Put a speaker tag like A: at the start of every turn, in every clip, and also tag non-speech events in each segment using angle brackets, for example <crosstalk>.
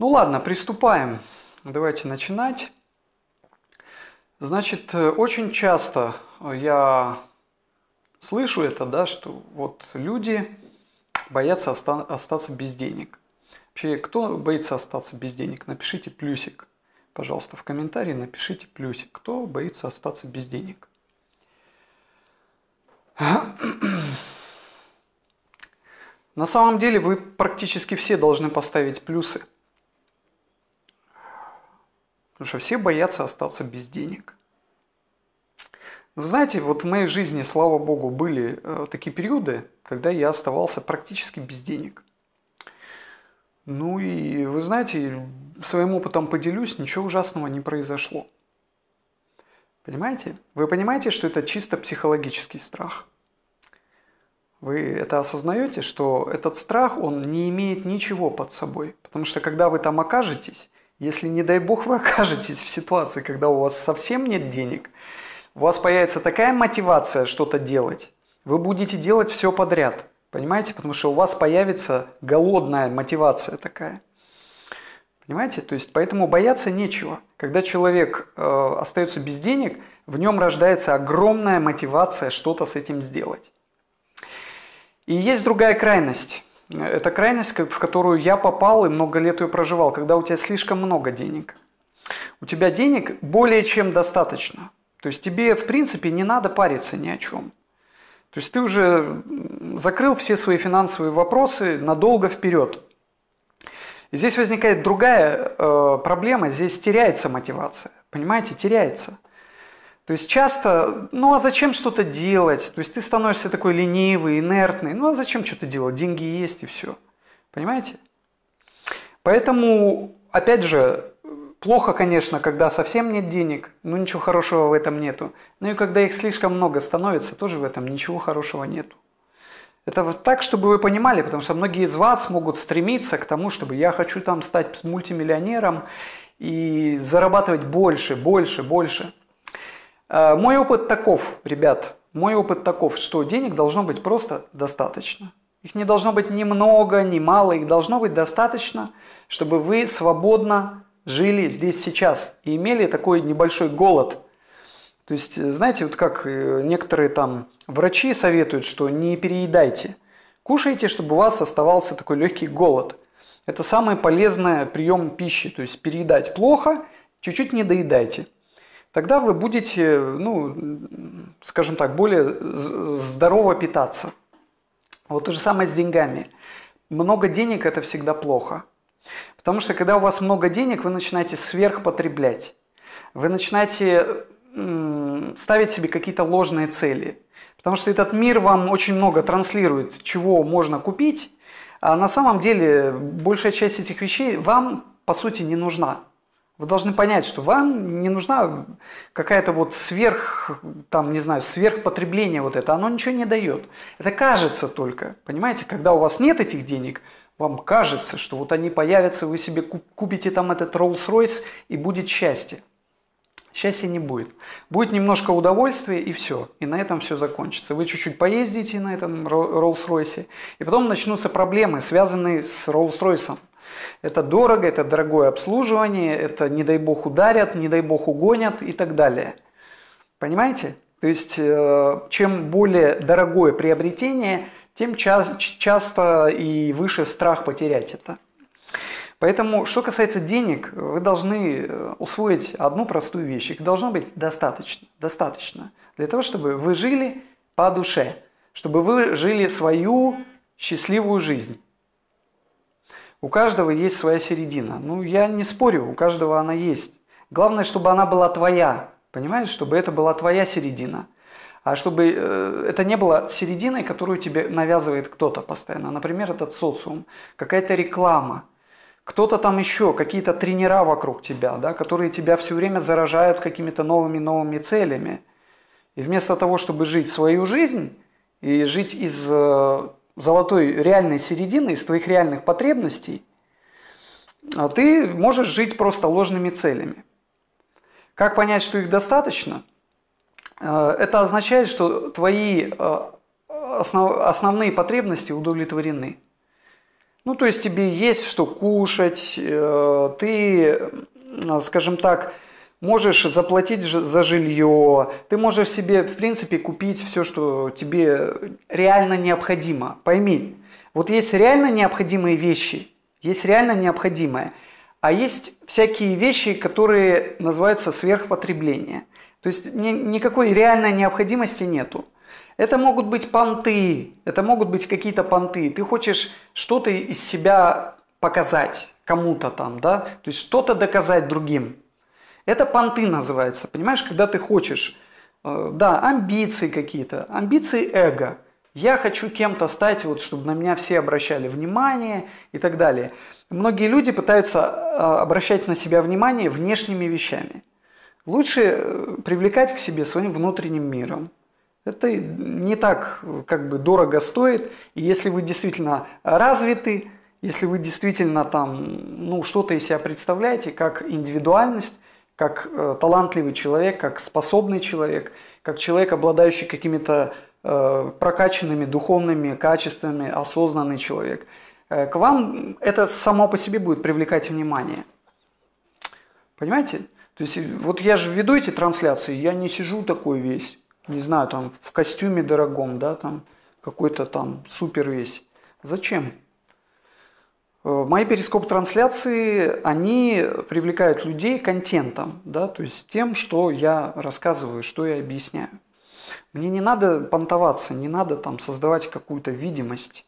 A: Ну ладно, приступаем. Давайте начинать. Значит, э, очень часто э, я слышу это, да, что вот люди боятся оста- остаться без денег. Вообще, кто боится остаться без денег? Напишите плюсик, пожалуйста, в комментарии напишите плюсик. Кто боится остаться без денег? <clears throat> На самом деле вы практически все должны поставить плюсы. Потому что все боятся остаться без денег. Ну, вы знаете, вот в моей жизни, слава богу, были э, такие периоды, когда я оставался практически без денег. Ну и вы знаете, своим опытом поделюсь, ничего ужасного не произошло. Понимаете? Вы понимаете, что это чисто психологический страх. Вы это осознаете, что этот страх, он не имеет ничего под собой. Потому что когда вы там окажетесь, если, не дай бог, вы <laughs> окажетесь в ситуации, когда у вас совсем нет денег, у вас появится такая мотивация что-то делать, вы будете делать все подряд. Понимаете? Потому что у вас появится голодная мотивация такая. Понимаете? То есть поэтому бояться нечего. Когда человек э, остается без денег, в нем рождается огромная мотивация что-то с этим сделать. И есть другая крайность. Это крайность, в которую я попал и много лет ее проживал, когда у тебя слишком много денег. У тебя денег более чем достаточно. То есть тебе, в принципе, не надо париться ни о чем. То есть ты уже закрыл все свои финансовые вопросы надолго вперед. И здесь возникает другая э, проблема, здесь теряется мотивация. Понимаете, теряется. То есть часто, ну а зачем что-то делать? То есть ты становишься такой ленивый, инертный. Ну а зачем что-то делать? Деньги есть и все. Понимаете? Поэтому, опять же, плохо, конечно, когда совсем нет денег, но ну, ничего хорошего в этом нету. Ну и когда их слишком много становится, тоже в этом ничего хорошего нету. Это вот так, чтобы вы понимали, потому что многие из вас могут стремиться к тому, чтобы я хочу там стать мультимиллионером и зарабатывать больше, больше, больше. Э, мой опыт таков, ребят, мой опыт таков, что денег должно быть просто достаточно. Их не должно быть ни много, ни мало, их должно быть достаточно, чтобы вы свободно жили здесь сейчас и имели такой небольшой голод. То есть, э, знаете, вот как э, некоторые там врачи советуют, что не переедайте. Кушайте, чтобы у вас оставался такой легкий голод. Это самый полезный прием пищи, то есть переедать плохо, чуть-чуть не доедайте тогда вы будете, ну, скажем так, более здорово питаться. Вот то же самое с деньгами. Много денег – это всегда плохо. Потому что когда у вас много денег, вы начинаете сверхпотреблять. Вы начинаете ставить себе какие-то ложные цели. Потому что этот мир вам очень много транслирует, чего можно купить, а на самом деле большая часть этих вещей вам, по сути, не нужна. Вы должны понять, что вам не нужна какая-то вот сверх, там, не знаю, сверхпотребление вот это. Оно ничего не дает. Это кажется только. Понимаете, когда у вас нет этих денег, вам кажется, что вот они появятся, вы себе купите там этот Rolls-Royce и будет счастье. Счастья не будет. Будет немножко удовольствия и все. И на этом все закончится. Вы чуть-чуть поездите на этом Rolls-Royce. И потом начнутся проблемы, связанные с Rolls-Royce. Это дорого, это дорогое обслуживание, это не дай бог ударят, не дай бог угонят и так далее. Понимаете? То есть, э, чем более дорогое приобретение, тем ча- часто и выше страх потерять это. Поэтому, что касается денег, вы должны э, усвоить одну простую вещь. Их должно быть достаточно. Достаточно. Для того, чтобы вы жили по душе. Чтобы вы жили свою счастливую жизнь. У каждого есть своя середина. Ну, я не спорю, у каждого она есть. Главное, чтобы она была твоя, понимаешь, чтобы это была твоя середина. А чтобы э, это не было серединой, которую тебе навязывает кто-то постоянно. Например, этот социум, какая-то реклама, кто-то там еще, какие-то тренера вокруг тебя, да, которые тебя все время заражают какими-то новыми-новыми целями. И вместо того, чтобы жить свою жизнь и жить из э, золотой реальной середины, из твоих реальных потребностей, а ты можешь жить просто ложными целями. Как понять, что их достаточно? Э, это означает, что твои э, основные потребности удовлетворены. Ну, то есть тебе есть что кушать, э, ты, скажем так, можешь заплатить за жилье, ты можешь себе, в принципе, купить все, что тебе реально необходимо. Пойми, вот есть реально необходимые вещи, есть реально необходимое, а есть всякие вещи, которые называются сверхпотребление. То есть ни, никакой реальной необходимости нету. Это могут быть понты, это могут быть какие-то понты. Ты хочешь что-то из себя показать кому-то там, да? То есть что-то доказать другим. Это понты называется, понимаешь, когда ты хочешь, э, да, амбиции какие-то, амбиции эго. Я хочу кем-то стать, вот, чтобы на меня все обращали внимание и так далее. Многие люди пытаются э, обращать на себя внимание внешними вещами. Лучше э, привлекать к себе своим внутренним миром. Это не так как бы дорого стоит. И если вы действительно развиты, если вы действительно там, ну, что-то из себя представляете, как индивидуальность, как э, талантливый человек, как способный человек, как человек, обладающий какими-то э, прокачанными духовными качествами, осознанный человек. Э, к вам это само по себе будет привлекать внимание. Понимаете? То есть вот я же веду эти трансляции, я не сижу такой весь, не знаю, там в костюме дорогом, да, там какой-то там супер весь. Зачем? Э, мои перископ-трансляции, они привлекают людей контентом, да, то есть тем, что я рассказываю, что я объясняю. Мне не надо понтоваться, не надо там создавать какую-то видимость.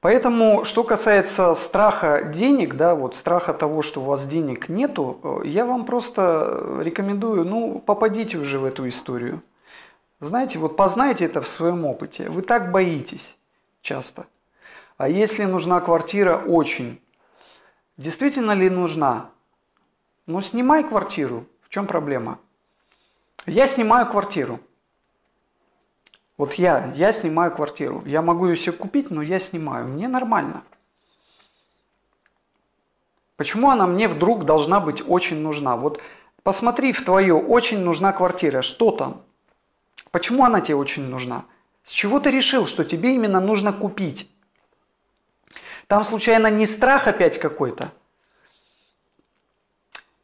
A: Поэтому, что касается страха денег, да, вот страха того, что у вас денег нету, э, я вам просто рекомендую, ну, попадите уже в эту историю. Знаете, вот познайте это в своем опыте. Вы так боитесь часто – а если нужна квартира очень, действительно ли нужна? Ну, снимай квартиру. В чем проблема? Я снимаю квартиру. Вот я, я снимаю квартиру. Я могу ее себе купить, но я снимаю. Мне нормально. Почему она мне вдруг должна быть очень нужна? Вот посмотри в твое «очень нужна квартира». Что там? Почему она тебе очень нужна? С чего ты решил, что тебе именно нужно купить? Там случайно не страх опять какой-то?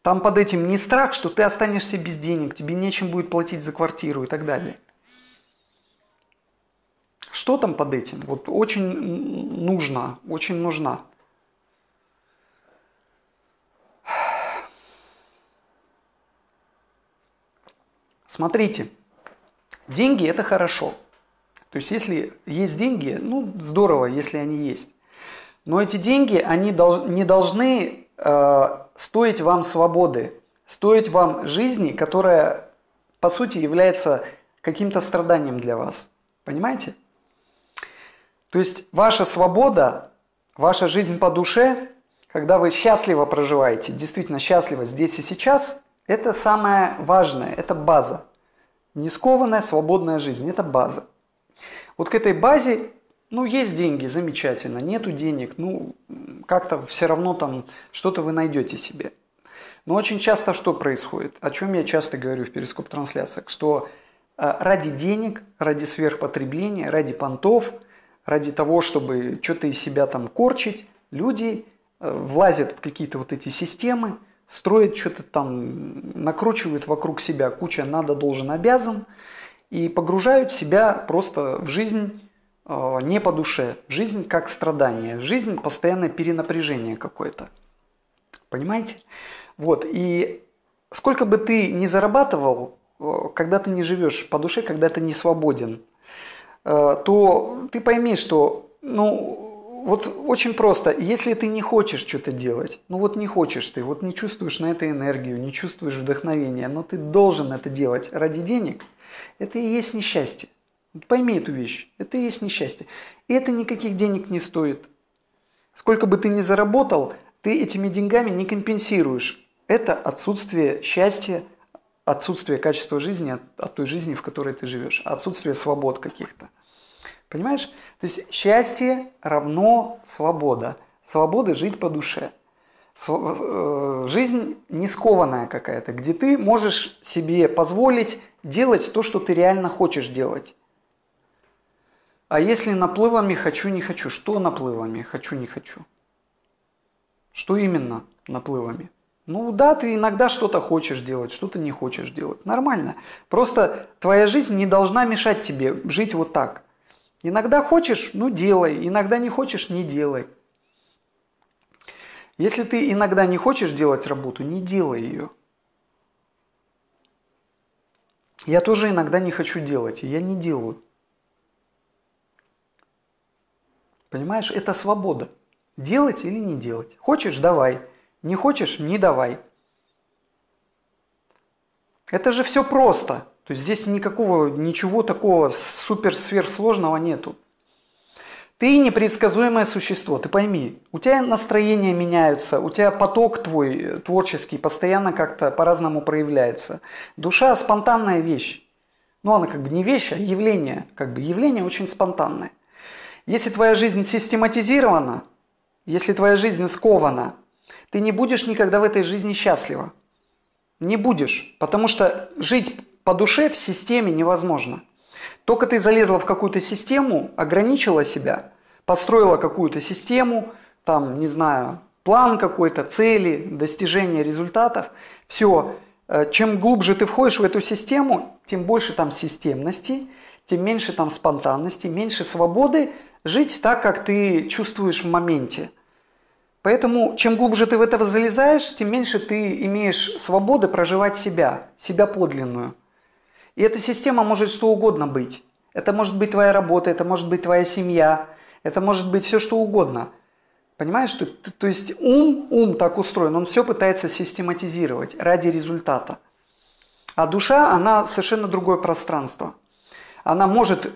A: Там под этим не страх, что ты останешься без денег, тебе нечем будет платить за квартиру и так далее. Что там под этим? Вот очень нужно, очень нужна. Смотрите, деньги это хорошо. То есть если есть деньги, ну здорово, если они есть. Но эти деньги, они долж, не должны э, стоить вам свободы, стоить вам жизни, которая, по сути, является каким-то страданием для вас. Понимаете? То есть ваша свобода, ваша жизнь по душе, когда вы счастливо проживаете, действительно счастливо здесь и сейчас, это самое важное, это база. Нескованная свободная жизнь – это база. Вот к этой базе ну, есть деньги, замечательно, нету денег, ну, как-то все равно там что-то вы найдете себе. Но очень часто что происходит? О чем я часто говорю в перископ-трансляциях? Что э, ради денег, ради сверхпотребления, ради понтов, ради того, чтобы что-то из себя там корчить, люди э, влазят в какие-то вот эти системы, строят что-то там, накручивают вокруг себя куча надо, должен, обязан и погружают себя просто в жизнь Э, не по душе. Жизнь как страдание. Жизнь постоянное перенапряжение какое-то. Понимаете? Вот. И сколько бы ты ни зарабатывал, э, когда ты не живешь по душе, когда ты не свободен, э, то ты пойми, что, ну, вот очень просто, если ты не хочешь что-то делать, ну вот не хочешь ты, вот не чувствуешь на это энергию, не чувствуешь вдохновения, но ты должен это делать ради денег, это и есть несчастье. Пойми эту вещь. Это и есть несчастье. И это никаких денег не стоит. Сколько бы ты ни заработал, ты этими деньгами не компенсируешь. Это отсутствие счастья, отсутствие качества жизни от, от той жизни, в которой ты живешь, отсутствие свобод каких-то. Понимаешь? То есть счастье равно свобода. Свобода жить по душе. Э, жизнь не скованная какая-то, где ты можешь себе позволить делать то, что ты реально хочешь делать. А если наплывами хочу, не хочу? Что наплывами хочу, не хочу? Что именно наплывами? Ну да, ты иногда что-то хочешь делать, что-то не хочешь делать. Нормально. Просто твоя жизнь не должна мешать тебе жить вот так. Иногда хочешь, ну делай. Иногда не хочешь, не делай. Если ты иногда не хочешь делать работу, не делай ее. Я тоже иногда не хочу делать, и я не делаю. Понимаешь, это свобода. Делать или не делать. Хочешь – давай. Не хочешь – не давай. Это же все просто. То есть здесь никакого, ничего такого супер-сверхсложного нету. Ты непредсказуемое существо, ты пойми. У тебя настроения меняются, у тебя поток твой э, творческий постоянно как-то по-разному проявляется. Душа – спонтанная вещь. Ну, она как бы не вещь, а явление. Как бы явление очень спонтанное. Если твоя жизнь систематизирована, если твоя жизнь скована, ты не будешь никогда в этой жизни счастлива. Не будешь, потому что жить по душе в системе невозможно. Только ты залезла в какую-то систему, ограничила себя, построила какую-то систему, там, не знаю, план какой-то, цели, достижение результатов. Все, э, чем глубже ты входишь в эту систему, тем больше там системности, тем меньше там спонтанности, меньше свободы жить так, как ты чувствуешь в моменте. Поэтому чем глубже ты в это залезаешь, тем меньше ты имеешь свободы проживать себя, себя подлинную. И эта система может что угодно быть. Это может быть твоя работа, это может быть твоя семья, это может быть все что угодно. Понимаешь, что, то есть ум, ум так устроен, он все пытается систематизировать ради результата. А душа, она совершенно другое пространство. Она может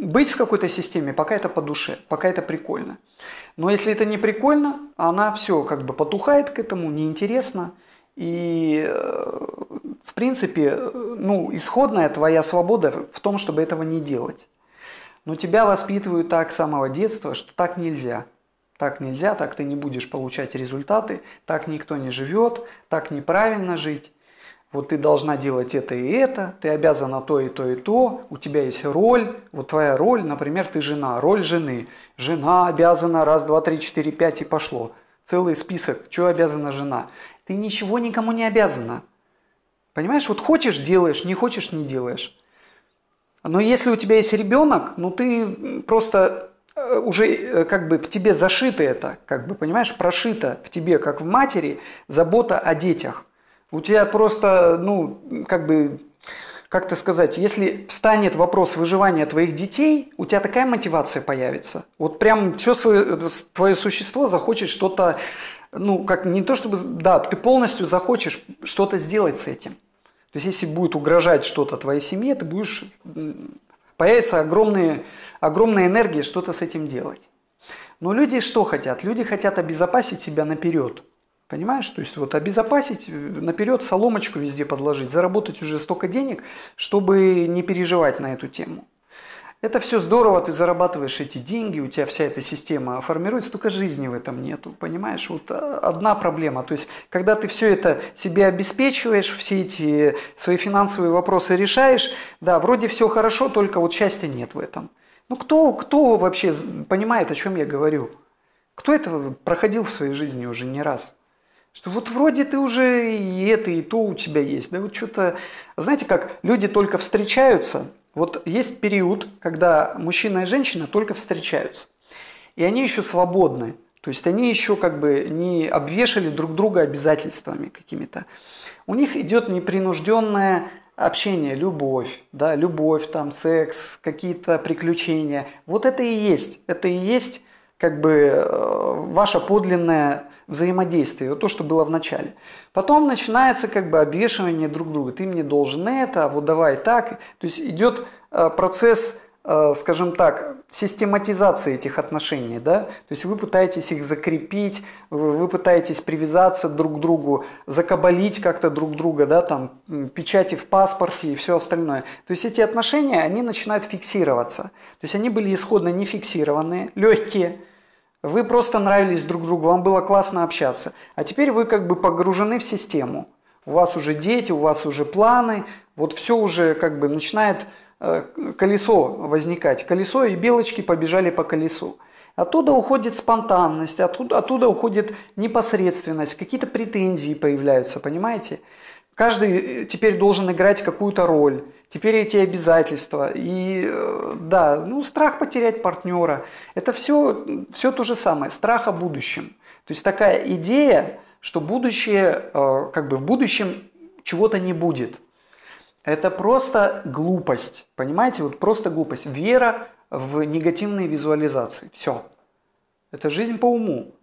A: быть в какой-то системе, пока это по душе, пока это прикольно. Но если это не прикольно, она все как бы потухает к этому, неинтересно. И э, в принципе, ну, исходная твоя свобода в том, чтобы этого не делать. Но тебя воспитывают так с самого детства, что так нельзя. Так нельзя, так ты не будешь получать результаты, так никто не живет, так неправильно жить вот ты должна делать это и это, ты обязана то и то и то, у тебя есть роль, вот твоя роль, например, ты жена, роль жены. Жена обязана раз, два, три, четыре, пять и пошло. Целый список, что обязана жена. Ты ничего никому не обязана. Понимаешь, вот хочешь – делаешь, не хочешь – не делаешь. Но если у тебя есть ребенок, ну ты просто э, уже э, как бы в тебе зашито это, как бы, понимаешь, прошито в тебе, как в матери, забота о детях. У тебя просто, ну, как бы, как-то сказать, если встанет вопрос выживания твоих детей, у тебя такая мотивация появится. Вот прям все свое, твое существо захочет что-то, ну, как не то чтобы, да, ты полностью захочешь что-то сделать с этим. То есть, если будет угрожать что-то твоей семье, ты будешь, появится огромные, огромная энергия что-то с этим делать. Но люди что хотят? Люди хотят обезопасить себя наперед – Понимаешь? То есть вот обезопасить, э, наперед соломочку везде подложить, заработать уже столько денег, чтобы не переживать на эту тему. Это все здорово, ты зарабатываешь эти деньги, у тебя вся эта система формируется, только жизни в этом нету, понимаешь? Вот э, одна проблема. То есть, когда ты все это себе обеспечиваешь, все эти э, свои финансовые вопросы решаешь, да, вроде все хорошо, только вот счастья нет в этом. Ну кто, кто вообще понимает, о чем я говорю? Кто это проходил в своей жизни уже не раз? Что вот вроде ты уже и это, и то у тебя есть. Да вот что-то... Знаете, как люди только встречаются, вот есть период, когда мужчина и женщина только встречаются. И они еще свободны. То есть они еще как бы не обвешали друг друга обязательствами какими-то. У них идет непринужденное общение, любовь, да, любовь, там, секс, какие-то приключения. Вот это и есть, это и есть как бы э, ваша подлинная взаимодействие, вот то, что было в начале. Потом начинается как бы обвешивание друг друга. Ты мне должен это, вот давай так. То есть идет э, процесс, э, скажем так, систематизации этих отношений, да? То есть вы пытаетесь их закрепить, вы пытаетесь привязаться друг к другу, закабалить как-то друг друга, да, там, печати в паспорте и все остальное. То есть эти отношения, они начинают фиксироваться. То есть они были исходно не фиксированные, легкие, вы просто нравились друг другу, вам было классно общаться. А теперь вы как бы погружены в систему. У вас уже дети, у вас уже планы, вот все уже как бы начинает э, колесо возникать. Колесо и белочки побежали по колесу. Оттуда уходит спонтанность, оттуда, оттуда уходит непосредственность, какие-то претензии появляются, понимаете? Каждый э, теперь должен играть какую-то роль теперь эти обязательства. И э, да, ну страх потерять партнера. Это все, все то же самое. Страх о будущем. То есть такая идея, что будущее, э, как бы в будущем чего-то не будет. Это просто глупость, понимаете? Вот просто глупость. Вера в негативные визуализации. Все. Это жизнь по уму.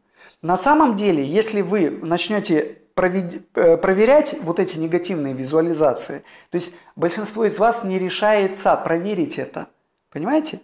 A: На самом деле, если вы начнете Э, проверять вот эти негативные визуализации. То есть большинство из вас не решается проверить это. Понимаете?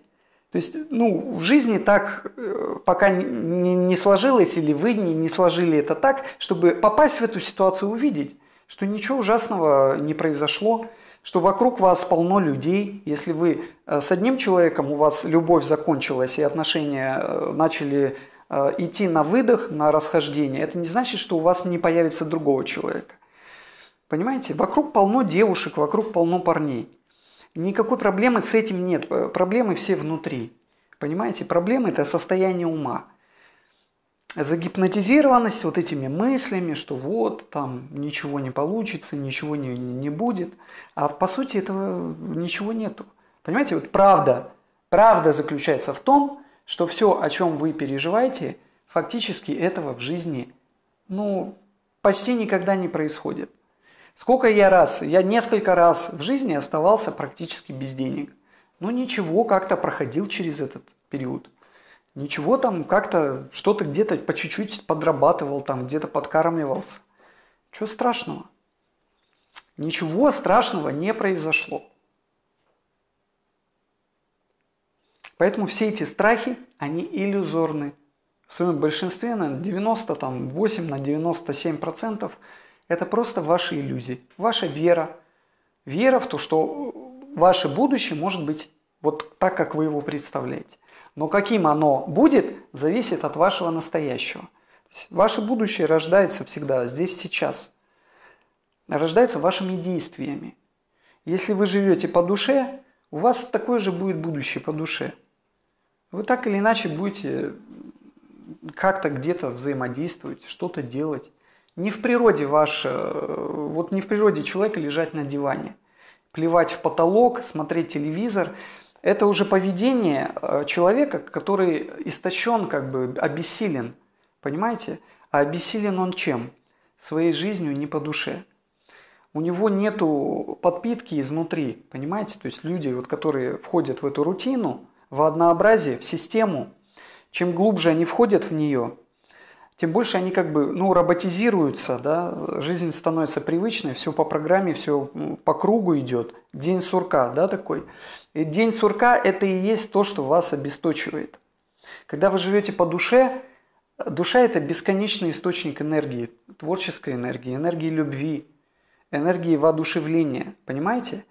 A: То есть, ну, в жизни так э, пока не, не сложилось, или вы не, не сложили это так, чтобы попасть в эту ситуацию, увидеть, что ничего ужасного не произошло, что вокруг вас полно людей. Если вы э, с одним человеком, у вас любовь закончилась и отношения начали Э, идти на выдох, на расхождение, это не значит, что у вас не появится другого человека. Понимаете? Вокруг полно девушек, вокруг полно парней. Никакой проблемы с этим нет. Э, проблемы все внутри. Понимаете? Проблемы – это состояние ума. Загипнотизированность вот этими мыслями, что вот, там ничего не получится, ничего не, не будет. А по сути этого ничего нету. Понимаете? Вот правда. Правда заключается в том, что все, о чем вы переживаете, фактически этого в жизни, ну, почти никогда не происходит. Сколько я раз, я несколько раз в жизни оставался практически без денег. Но ничего, как-то проходил через этот период. Ничего там как-то, что-то где-то по чуть-чуть подрабатывал, там где-то подкармливался. Чего страшного? Ничего страшного не произошло. Поэтому все эти страхи, они иллюзорны. В своем большинстве на 98, на 97 процентов это просто ваши иллюзии, ваша вера. Вера в то, что ваше будущее может быть вот так, как вы его представляете. Но каким оно будет, зависит от вашего настоящего. Ваше будущее рождается всегда здесь, сейчас. Рождается вашими действиями. Если вы живете по душе, у вас такое же будет будущее по душе – вы так или иначе будете как-то где-то взаимодействовать, что-то делать. Не в природе ваш, э, вот не в природе человека лежать на диване, плевать в потолок, смотреть телевизор. Это уже поведение э, человека, который истощен, как бы обессилен, понимаете? А обессилен он чем? Своей жизнью не по душе. У него нету подпитки изнутри, понимаете? То есть люди, вот, которые входят в эту рутину – в однообразие, в систему, чем глубже они входят в нее, тем больше они как бы ну, роботизируются, да? жизнь становится привычной, все по программе, все по кругу идет. День сурка, да, такой. И день сурка – это и есть то, что вас обесточивает. Когда вы живете по душе, душа – это бесконечный источник энергии, творческой энергии, энергии любви, энергии воодушевления, понимаете?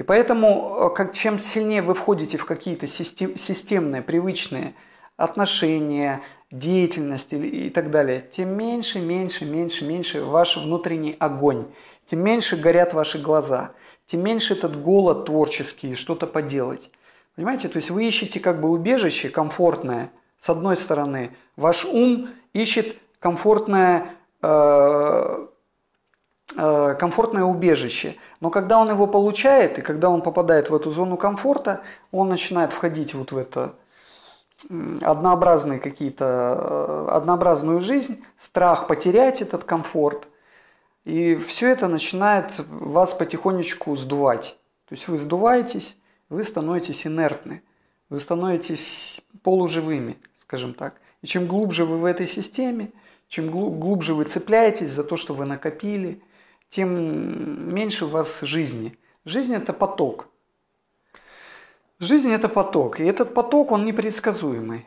A: И поэтому, э, как, чем сильнее вы входите в какие-то систем, системные, привычные отношения, деятельность и так далее, тем меньше, меньше, меньше, меньше ваш внутренний огонь, тем меньше горят ваши глаза, тем меньше этот голод творческий, что-то поделать. Понимаете, то есть вы ищете как бы убежище комфортное. С одной стороны, ваш ум ищет комфортное э, Э, комфортное убежище. Но когда он его получает, и когда он попадает в эту зону комфорта, он начинает входить вот в это однообразные какие-то, э, однообразную жизнь, страх потерять этот комфорт. И все это начинает вас потихонечку сдувать. То есть вы сдуваетесь, вы становитесь инертны, вы становитесь полуживыми, скажем так. И чем глубже вы в этой системе, чем глубже вы цепляетесь за то, что вы накопили – тем меньше у вас жизни. Жизнь – это поток. Жизнь – это поток, и этот поток, он непредсказуемый.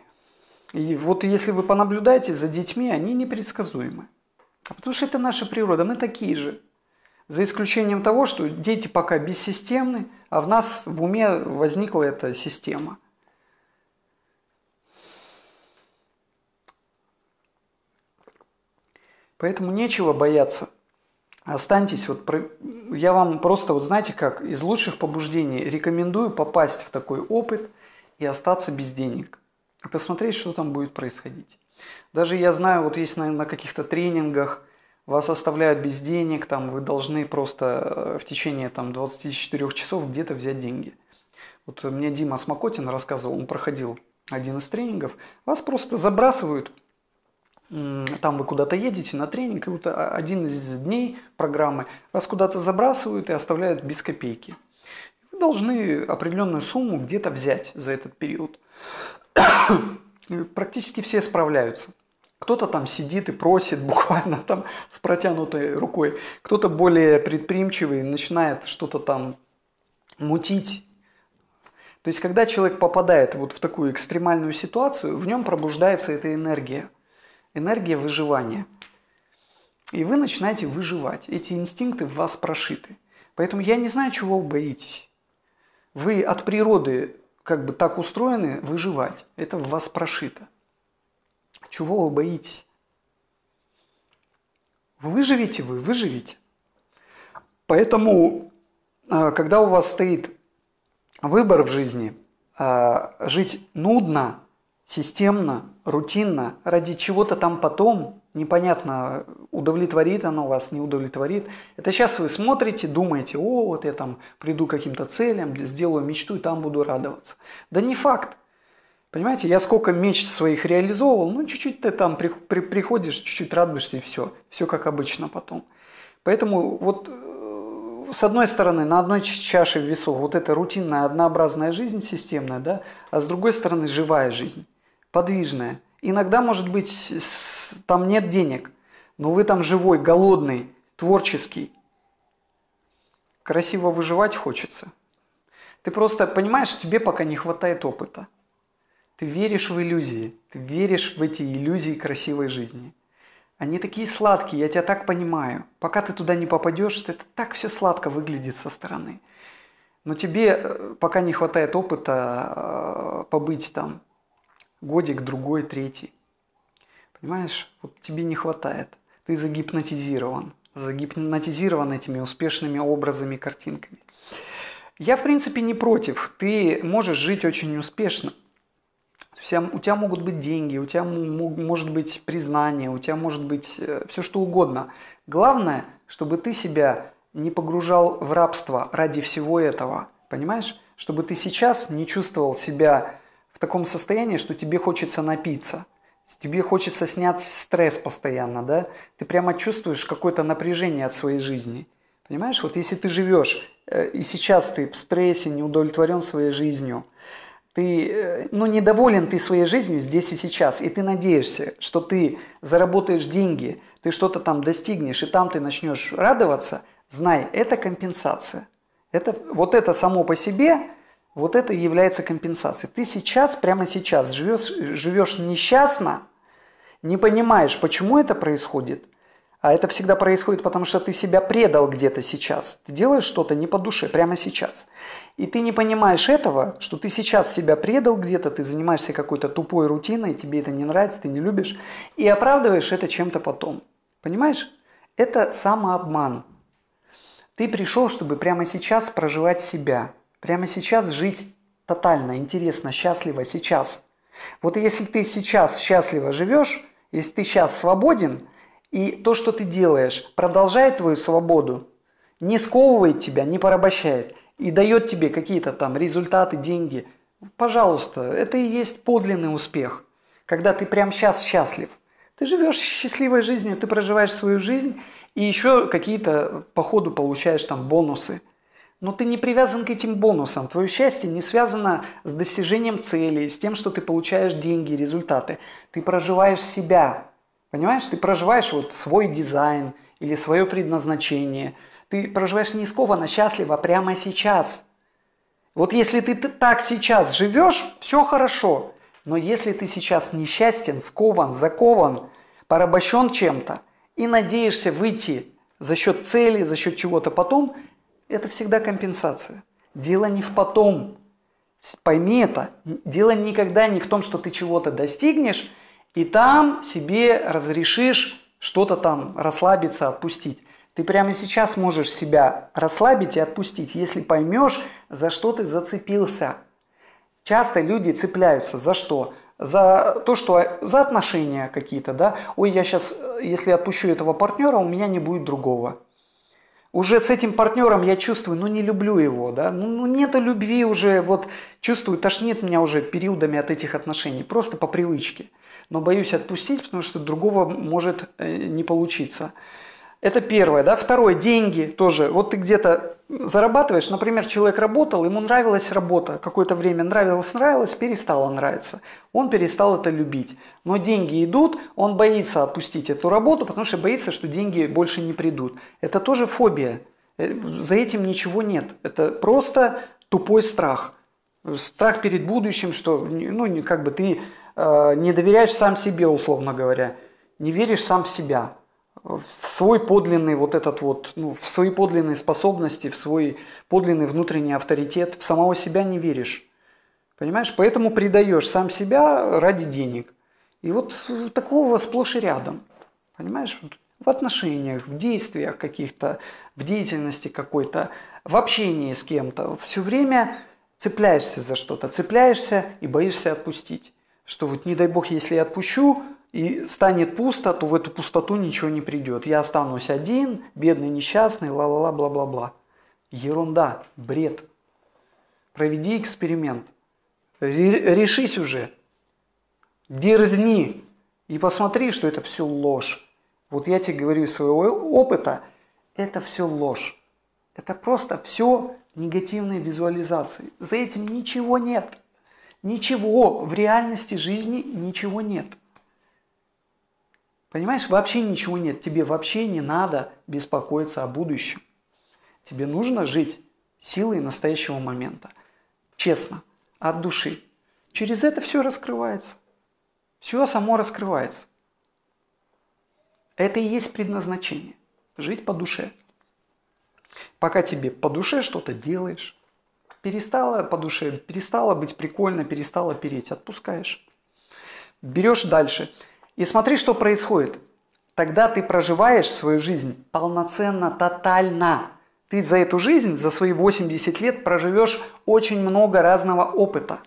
A: И вот если вы понаблюдаете за детьми, они непредсказуемы. Потому что это наша природа, мы такие же. За исключением того, что дети пока бессистемны, а в нас в уме возникла эта система. Поэтому нечего бояться останьтесь, вот я вам просто, вот знаете как, из лучших побуждений рекомендую попасть в такой опыт и остаться без денег. И а посмотреть, что там будет происходить. Даже я знаю, вот есть, наверное, на каких-то тренингах, вас оставляют без денег, там вы должны просто э, в течение там, 24 часов где-то взять деньги. Вот мне Дима Смокотин рассказывал, он проходил один из тренингов, вас просто забрасывают там вы куда-то едете на тренинг, и вот а, один из дней программы вас куда-то забрасывают и оставляют без копейки. Вы должны определенную сумму где-то взять за этот период. Практически все справляются. Кто-то там сидит и просит <laughs> буквально там с протянутой рукой. Кто-то более предприимчивый начинает что-то там мутить. То есть, когда человек попадает вот в такую экстремальную ситуацию, в нем пробуждается эта энергия – энергия выживания. И вы начинаете выживать. Эти инстинкты в вас прошиты. Поэтому я не знаю, чего вы боитесь. Вы от природы как бы так устроены выживать. Это в вас прошито. Чего вы боитесь? Выживете вы, выживете. Поэтому, а, когда у вас стоит выбор в жизни, а, жить нудно системно, рутинно, ради чего-то там потом, непонятно, удовлетворит оно вас, не удовлетворит. Это сейчас вы смотрите, думаете, о, вот я там приду к каким-то целям, сделаю мечту и там буду радоваться. Да не факт. Понимаете, я сколько мечт своих реализовывал, ну чуть-чуть ты там при, при, приходишь, чуть-чуть радуешься и все. Все как обычно потом. Поэтому вот э, с одной стороны, на одной чаше весов вот эта рутинная, однообразная жизнь системная, да, а с другой стороны, живая жизнь подвижное. Иногда, может быть, там нет денег, но вы там живой, голодный, творческий. Красиво выживать хочется. Ты просто понимаешь, тебе пока не хватает опыта. Ты веришь в иллюзии, ты веришь в эти иллюзии красивой жизни. Они такие сладкие, я тебя так понимаю. Пока ты туда не попадешь, это так все сладко выглядит со стороны. Но тебе э, пока не хватает опыта э, побыть там, годик, другой, третий. Понимаешь, вот тебе не хватает. Ты загипнотизирован. Загипнотизирован этими успешными образами, картинками. Я, в принципе, не против. Ты можешь жить очень успешно. У тебя могут быть деньги, у тебя может быть признание, у тебя может быть э, все что угодно. Главное, чтобы ты себя не погружал в рабство ради всего этого. Понимаешь? Чтобы ты сейчас не чувствовал себя таком состоянии, что тебе хочется напиться. Тебе хочется снять стресс постоянно, да? Ты прямо чувствуешь какое-то напряжение от своей жизни. Понимаешь, вот если ты живешь, э, и сейчас ты в стрессе, не удовлетворен своей жизнью, ты, э, ну, недоволен ты своей жизнью здесь и сейчас, и ты надеешься, что ты заработаешь деньги, ты что-то там достигнешь, и там ты начнешь радоваться, знай, это компенсация. Это, вот это само по себе вот это и является компенсацией. Ты сейчас, прямо сейчас живешь, живешь несчастно, не понимаешь, почему это происходит. А это всегда происходит, потому что ты себя предал где-то сейчас. Ты делаешь что-то не по душе, прямо сейчас. И ты не понимаешь этого, что ты сейчас себя предал где-то, ты занимаешься какой-то тупой рутиной, тебе это не нравится, ты не любишь, и оправдываешь это чем-то потом. Понимаешь? Это самообман. Ты пришел, чтобы прямо сейчас проживать себя – Прямо сейчас жить тотально интересно, счастливо сейчас. Вот если ты сейчас счастливо живешь, если ты сейчас свободен, и то, что ты делаешь, продолжает твою свободу, не сковывает тебя, не порабощает, и дает тебе какие-то там результаты, деньги, пожалуйста, это и есть подлинный успех, когда ты прямо сейчас счастлив. Ты живешь счастливой жизнью, ты проживаешь свою жизнь, и еще какие-то по ходу получаешь там бонусы – но ты не привязан к этим бонусам. Твое счастье не связано с достижением цели, с тем, что ты получаешь деньги, результаты. Ты проживаешь себя. Понимаешь, ты проживаешь вот свой дизайн или свое предназначение. Ты проживаешь не скованно, счастливо, а прямо сейчас. Вот если ты так сейчас живешь, все хорошо. Но если ты сейчас несчастен, скован, закован, порабощен чем-то и надеешься выйти за счет цели, за счет чего-то потом – это всегда компенсация. Дело не в потом. Пойми это, дело никогда не в том, что ты чего-то достигнешь, и там себе разрешишь что-то там расслабиться, отпустить. Ты прямо сейчас можешь себя расслабить и отпустить, если поймешь, за что ты зацепился. Часто люди цепляются за что? За то, что за отношения какие-то, да? Ой, я сейчас, э, если отпущу этого партнера, у меня не будет другого уже с этим партнером я чувствую, ну не люблю его, да, ну, ну нет любви уже, вот чувствую, тошнит меня уже периодами от этих отношений, просто по привычке. Но боюсь отпустить, потому что другого может э, не получиться. Это первое, да. Второе, деньги тоже. Вот ты где-то зарабатываешь, например, человек работал, ему нравилась работа какое-то время, нравилось, нравилось, перестало нравиться. Он перестал это любить. Но деньги идут, он боится отпустить эту работу, потому что боится, что деньги больше не придут. Это тоже фобия. Э, за этим ничего нет. Это просто тупой страх. Страх перед будущим, что ну, как бы ты э, не доверяешь сам себе, условно говоря. Не веришь сам в себя в свой подлинный вот этот вот, ну, в свои подлинные способности, в свой подлинный внутренний авторитет, в самого себя не веришь. Понимаешь? Поэтому предаешь сам себя ради денег. И вот э, такого сплошь и рядом. Понимаешь? В отношениях, в действиях каких-то, в деятельности какой-то, в общении с кем-то. Все время цепляешься за что-то, цепляешься и боишься отпустить. Что вот не дай бог, если я отпущу, и станет пусто, то в эту пустоту ничего не придет. Я останусь один, бедный, несчастный, ла-ла-ла, бла-бла-бла. Ерунда, бред. Проведи эксперимент. Решись уже. Дерзни. И посмотри, что это все ложь. Вот я тебе говорю из своего опыта, это все ложь. Это просто все негативные визуализации. За этим ничего нет. Ничего в реальности жизни ничего нет. Понимаешь, вообще ничего нет. Тебе вообще не надо беспокоиться о будущем. Тебе нужно жить силой настоящего момента. Честно, от души. Через это все раскрывается. Все само раскрывается. Это и есть предназначение. Жить по душе. Пока тебе по душе что-то делаешь, перестала по душе, перестала быть прикольно, перестала переть, отпускаешь. Берешь дальше – и смотри, что происходит. Тогда ты проживаешь свою жизнь полноценно, тотально. Ты за эту жизнь, за свои 80 лет проживешь очень много разного опыта.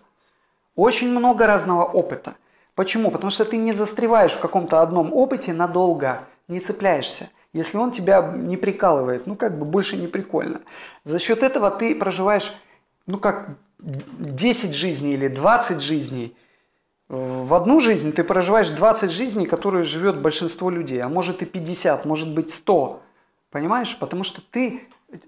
A: Очень много разного опыта. Почему? Потому что ты не застреваешь в каком-то одном опыте надолго, не цепляешься. Если он тебя не прикалывает, ну как бы больше не прикольно. За счет этого ты проживаешь, ну как 10 жизней или 20 жизней – в одну жизнь ты проживаешь 20 жизней, которые живет большинство людей, а может и 50, может быть 100. Понимаешь? Потому что ты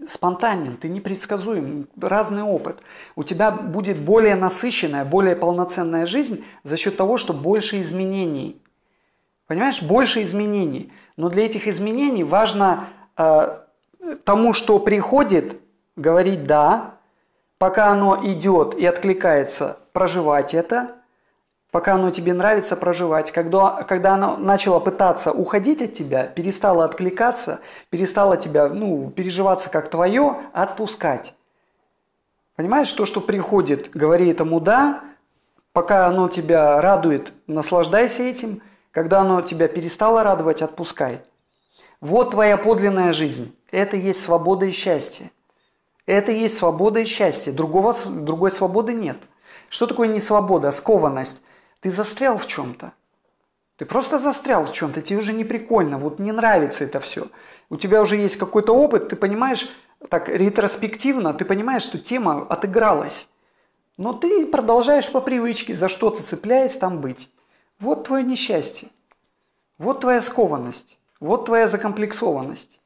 A: спонтанен, ты непредсказуем, разный опыт. У тебя будет более насыщенная, более полноценная жизнь за счет того, что больше изменений. Понимаешь? Больше изменений. Но для этих изменений важно э, тому, что приходит, говорить «да», пока оно идет и откликается, проживать это – пока оно тебе нравится проживать, когда, когда оно начало пытаться уходить от тебя, перестало откликаться, перестало тебя, ну, переживаться как твое, отпускать. Понимаешь, то, что приходит, говори этому «да», пока оно тебя радует, наслаждайся этим, когда оно тебя перестало радовать, отпускай. Вот твоя подлинная жизнь. Это есть свобода и счастье. Это есть свобода и счастье. Другого, другой свободы нет. Что такое несвобода? Скованность. Ты застрял в чем-то. Ты просто застрял в чем-то, тебе уже не прикольно, вот не нравится это все. У тебя уже есть какой-то опыт, ты понимаешь, так ретроспективно, ты понимаешь, что тема отыгралась. Но ты продолжаешь по привычке, за что-то цепляясь, там быть. Вот твое несчастье. Вот твоя скованность. Вот твоя закомплексованность.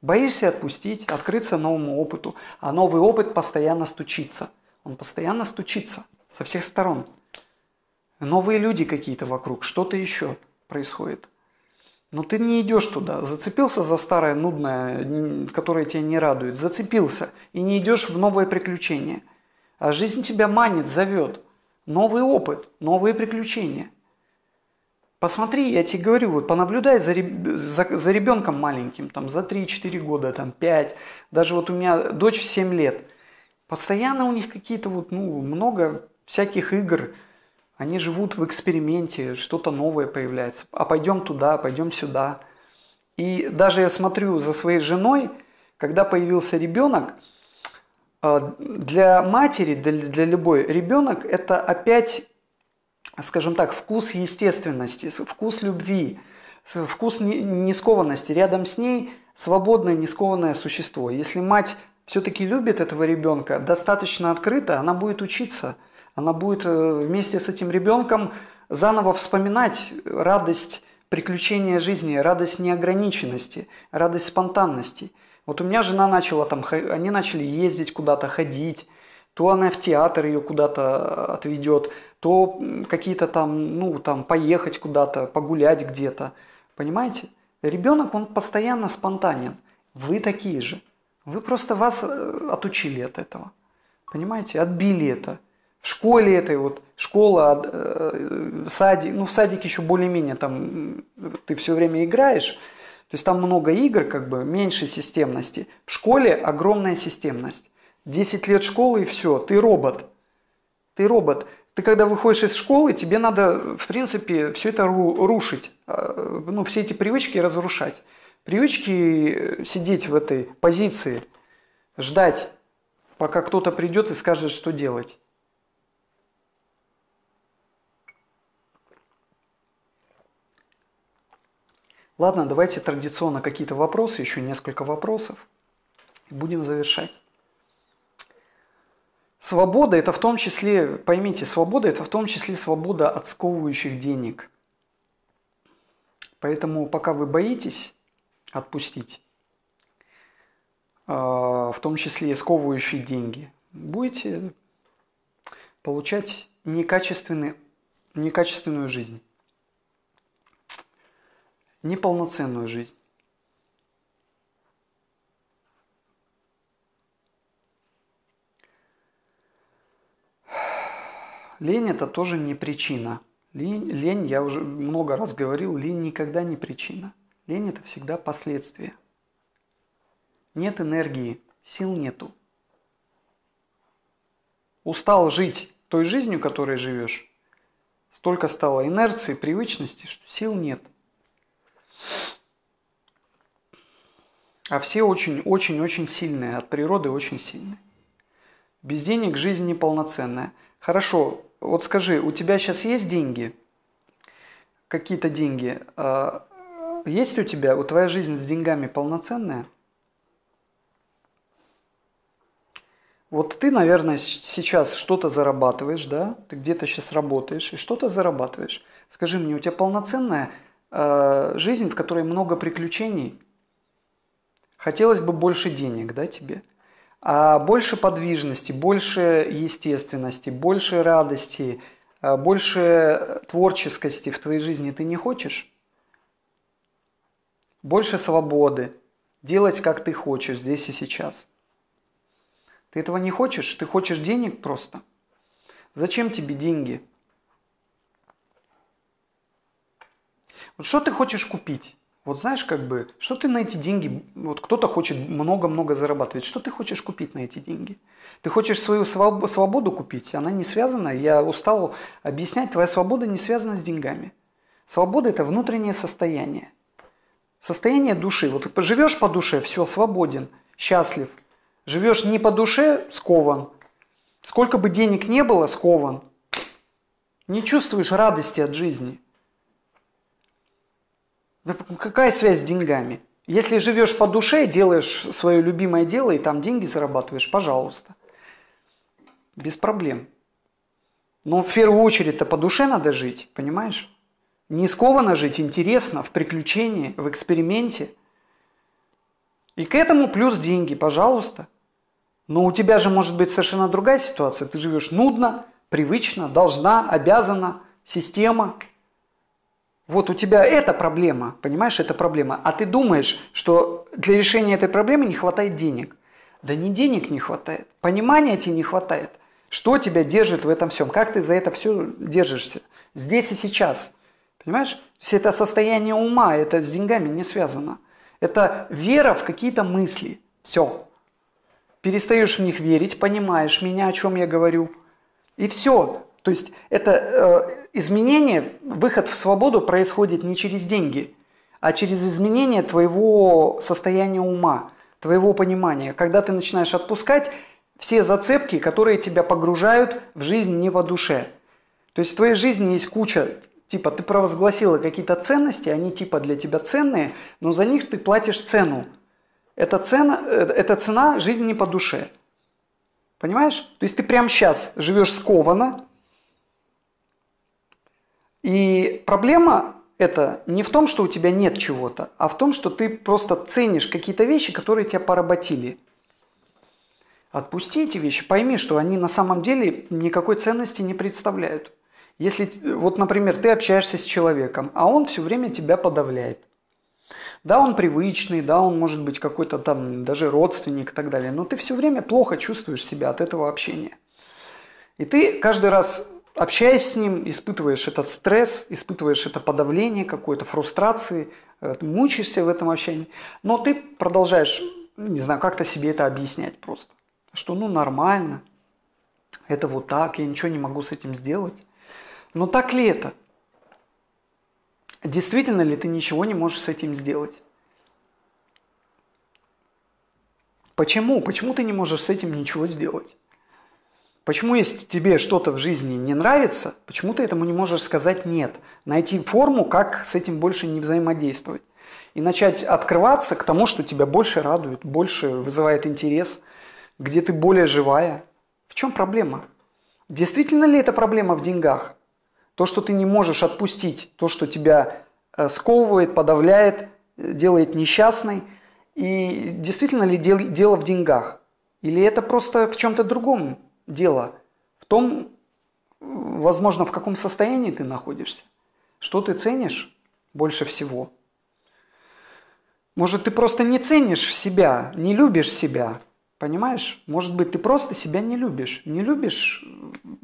A: Боишься отпустить, открыться новому опыту, а новый опыт постоянно стучится. Он постоянно стучится со всех сторон новые люди какие-то вокруг, что-то еще происходит. Но ну, ты не идешь туда, зацепился за старое нудное, которое тебя не радует, зацепился и не идешь в новое приключение. А жизнь тебя манит, зовет. Новый опыт, новые приключения. Посмотри, я тебе говорю, вот понаблюдай за, за, за ребенком маленьким, там, за 3-4 года, там, 5, даже вот у меня дочь в 7 лет. Постоянно у них какие-то вот, ну, много всяких игр, они живут в эксперименте, что-то новое появляется. А пойдем туда, пойдем сюда. И даже я смотрю за своей женой, когда появился ребенок, э, для матери, для, любой ребенок, это опять, скажем так, вкус естественности, вкус любви, вкус нескованности. Рядом с ней свободное, нескованное существо. Если мать все-таки любит этого ребенка достаточно открыто, она будет учиться – она будет э, вместе с этим ребенком заново вспоминать радость приключения жизни, радость неограниченности, радость спонтанности. Вот у меня жена начала там, они начали ездить куда-то, ходить, то она в театр ее куда-то э, отведет, то какие-то там, ну, там, поехать куда-то, погулять где-то. Понимаете? Ребенок, он постоянно спонтанен. Вы такие же. Вы просто вас э, отучили от этого. Понимаете? Отбили это. В школе этой вот, школа, э, садик, ну в садике еще более-менее там ты все время играешь, то есть там много игр, как бы меньше системности. В школе огромная системность. 10 лет школы и все, ты робот. Ты робот. Ты когда выходишь из школы, тебе надо, в принципе, все это рушить. А, ну, все эти привычки разрушать. Привычки э, сидеть в этой позиции, ждать, пока кто-то придет и скажет, что делать. Ладно, давайте традиционно какие-то вопросы, еще несколько вопросов. И будем завершать. Свобода – это в том числе, поймите, свобода – это в том числе свобода от сковывающих денег. Поэтому пока вы боитесь отпустить, а, в том числе сковывающие деньги, будете получать некачественный, некачественную жизнь неполноценную жизнь. Лень это тоже не причина. Лень, лень, я уже много раз говорил, лень никогда не причина. Лень это всегда последствия. Нет энергии, сил нету. Устал жить той жизнью, которой живешь, столько стало инерции, привычности, что сил нет – а все очень-очень-очень сильные, от природы очень сильные. Без денег жизнь неполноценная. Хорошо, вот скажи, у тебя сейчас есть деньги? Какие-то деньги? А, есть у тебя, У твоя жизнь с деньгами полноценная? Вот ты, наверное, сейчас что-то зарабатываешь, да? Ты где-то сейчас работаешь и что-то зарабатываешь. Скажи мне, у тебя полноценная Э, жизнь, в которой много приключений. Хотелось бы больше денег, да, тебе? А больше подвижности, больше естественности, больше радости, э, больше творческости в твоей жизни ты не хочешь? Больше свободы, делать как ты хочешь здесь и сейчас. Ты этого не хочешь? Ты хочешь денег просто? Зачем тебе деньги? Вот что ты хочешь купить? Вот знаешь, как бы, что ты на эти деньги, вот кто-то хочет много-много зарабатывать, что ты хочешь купить на эти деньги? Ты хочешь свою свободу купить, она не связана, я устал объяснять, твоя свобода не связана с деньгами. Свобода – это внутреннее состояние. Состояние души. Вот ты живешь по душе, все, свободен, счастлив. Живешь не по душе, скован. Сколько бы денег не было, скован. Не чувствуешь радости от жизни – да какая связь с деньгами? Если живешь по душе, делаешь свое любимое дело и там деньги зарабатываешь, пожалуйста. Без проблем. Но в первую очередь-то по душе надо жить, понимаешь? Не скованно жить, интересно, в приключении, в эксперименте. И к этому плюс деньги, пожалуйста. Но у тебя же может быть совершенно другая ситуация. Ты живешь нудно, привычно, должна, обязана, система – вот у тебя эта проблема, понимаешь, эта проблема, а ты думаешь, что для решения этой проблемы не хватает денег. Да не денег не хватает, понимания тебе не хватает. Что тебя держит в этом всем? Как ты за это все держишься? Здесь и сейчас. Понимаешь? Все это состояние ума, это с деньгами не связано. Это вера в какие-то мысли. Все. Перестаешь в них верить, понимаешь меня, о чем я говорю. И все. То есть это э, изменение, выход в свободу происходит не через деньги, а через изменение твоего состояния ума, твоего понимания. Когда ты начинаешь отпускать все зацепки, которые тебя погружают в жизнь не по душе. То есть в твоей жизни есть куча, типа ты провозгласила какие-то ценности, они типа для тебя ценные, но за них ты платишь цену. Это цена, э, это цена жизни не по душе. Понимаешь? То есть ты прямо сейчас живешь скованно, и проблема это не в том, что у тебя нет чего-то, а в том, что ты просто ценишь какие-то вещи, которые тебя поработили. Отпусти эти вещи, пойми, что они на самом деле никакой ценности не представляют. Если, вот, например, ты общаешься с человеком, а он все время тебя подавляет. Да, он привычный, да, он может быть какой-то там даже родственник и так далее, но ты все время плохо чувствуешь себя от этого общения. И ты каждый раз общаясь с ним, испытываешь этот стресс, испытываешь это подавление какое-то, фрустрации, э, мучаешься в этом общении, но ты продолжаешь, ну, не знаю, как-то себе это объяснять просто, что ну нормально, это вот так, я ничего не могу с этим сделать. Но так ли это? Действительно ли ты ничего не можешь с этим сделать? Почему? Почему ты не можешь с этим ничего сделать? Почему, если тебе что-то в жизни не нравится, почему ты этому не можешь сказать «нет», найти форму, как с этим больше не взаимодействовать, и начать открываться к тому, что тебя больше радует, больше вызывает интерес, где ты более живая. В чем проблема? Действительно ли это проблема в деньгах? То, что ты не можешь отпустить, то, что тебя э, сковывает, подавляет, э, делает несчастной. И действительно ли дело в деньгах? Или это просто в чем-то другом? дело в том, возможно, в каком состоянии ты находишься, что ты ценишь больше всего. Может, ты просто не ценишь себя, не любишь себя, понимаешь? Может быть, ты просто себя не любишь, не любишь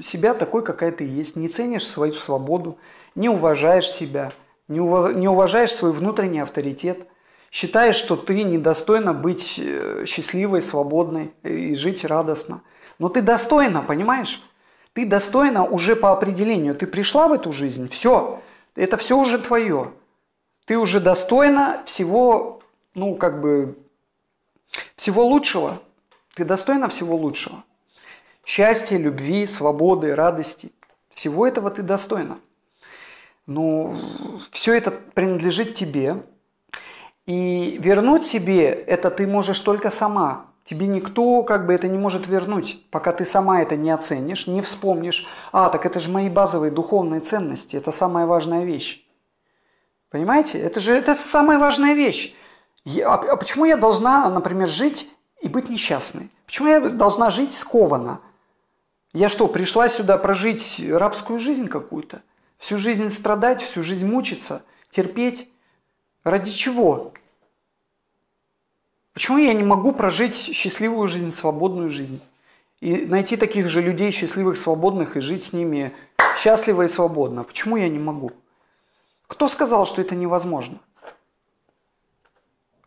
A: себя такой, какая ты есть, не ценишь свою свободу, не уважаешь себя, не, ув... не уважаешь свой внутренний авторитет, считаешь, что ты недостойна быть э, счастливой, свободной и жить радостно – но ты достойна, понимаешь? Ты достойна уже по определению. Ты пришла в эту жизнь, все, это все уже твое. Ты уже достойна всего, ну, как бы, всего лучшего. Ты достойна всего лучшего. Счастья, любви, свободы, радости. Всего этого ты достойна. Ну, все это принадлежит тебе. И вернуть себе это ты можешь только сама. Тебе никто как бы это не может вернуть, пока ты сама это не оценишь, не вспомнишь. А, так это же мои базовые духовные ценности, это самая важная вещь. Понимаете? Это же это самая важная вещь. Я, а, а почему я должна, например, жить и быть несчастной? Почему я должна жить скованно? Я что, пришла сюда прожить рабскую жизнь какую-то? Всю жизнь страдать, всю жизнь мучиться, терпеть? Ради чего? Почему я не могу прожить счастливую жизнь, свободную жизнь? И найти таких же людей, счастливых, свободных, и жить с ними счастливо и свободно. Почему я не могу? Кто сказал, что это невозможно?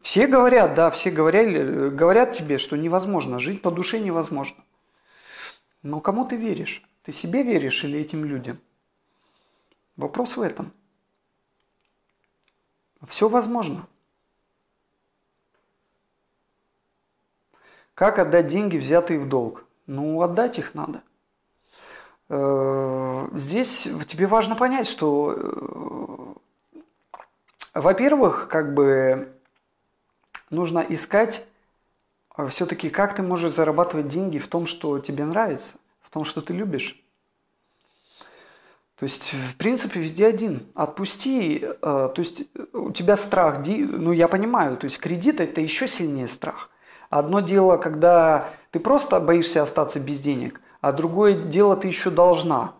A: Все говорят, да, все говорили, говорят тебе, что невозможно, жить по душе невозможно. Но кому ты веришь? Ты себе веришь или этим людям? Вопрос в этом. Все возможно. Как отдать деньги, взятые в долг? Ну, отдать их надо. Э, здесь тебе важно понять, что, э, во-первых, как бы нужно искать э, все-таки, как ты можешь зарабатывать деньги в том, что тебе нравится, в том, что ты любишь. То есть, в принципе, везде один. Отпусти, то есть у тебя страх, ну я понимаю, то есть кредит это еще сильнее страх – Одно дело, когда ты просто боишься остаться без денег, а другое дело ты еще должна.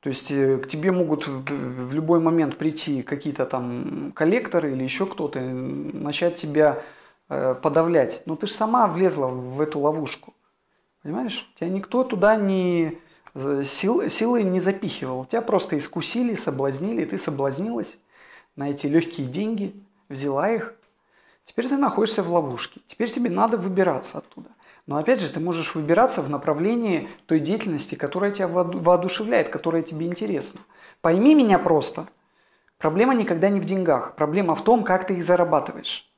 A: То есть э, к тебе могут в любой момент прийти какие-то там коллекторы или еще кто-то, начать тебя э, подавлять. Но ты же сама влезла в эту ловушку. Понимаешь? Тебя никто туда не э, сил, силы не запихивал. Тебя просто искусили, соблазнили, и ты соблазнилась на эти легкие деньги, взяла их Теперь ты находишься в ловушке. Теперь тебе надо выбираться оттуда. Но опять же, ты можешь выбираться в направлении той деятельности, которая тебя воодушевляет, которая тебе интересна. Пойми меня просто. Проблема никогда не в деньгах. Проблема в том, как ты их зарабатываешь.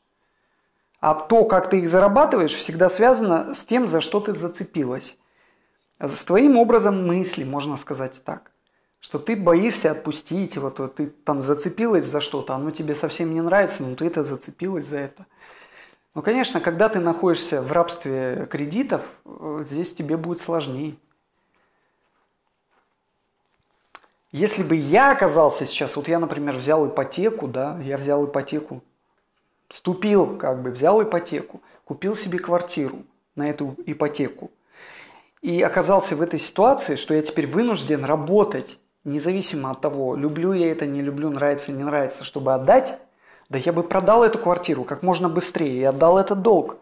A: А то, как ты их зарабатываешь, всегда связано с тем, за что ты зацепилась. С твоим образом мысли, можно сказать так что ты боишься отпустить вот то ты там зацепилась за что-то, оно тебе совсем не нравится, но ты это зацепилась за это. Ну, конечно, когда ты находишься в рабстве кредитов, э, здесь тебе будет сложнее. Если бы я оказался сейчас, вот я, например, взял ипотеку, да, я взял ипотеку, вступил, как бы, взял ипотеку, купил себе квартиру на эту ипотеку и оказался в этой ситуации, что я теперь вынужден работать независимо от того, люблю я это, не люблю, нравится, не нравится, чтобы отдать, да я бы продал эту квартиру как можно быстрее и отдал этот долг.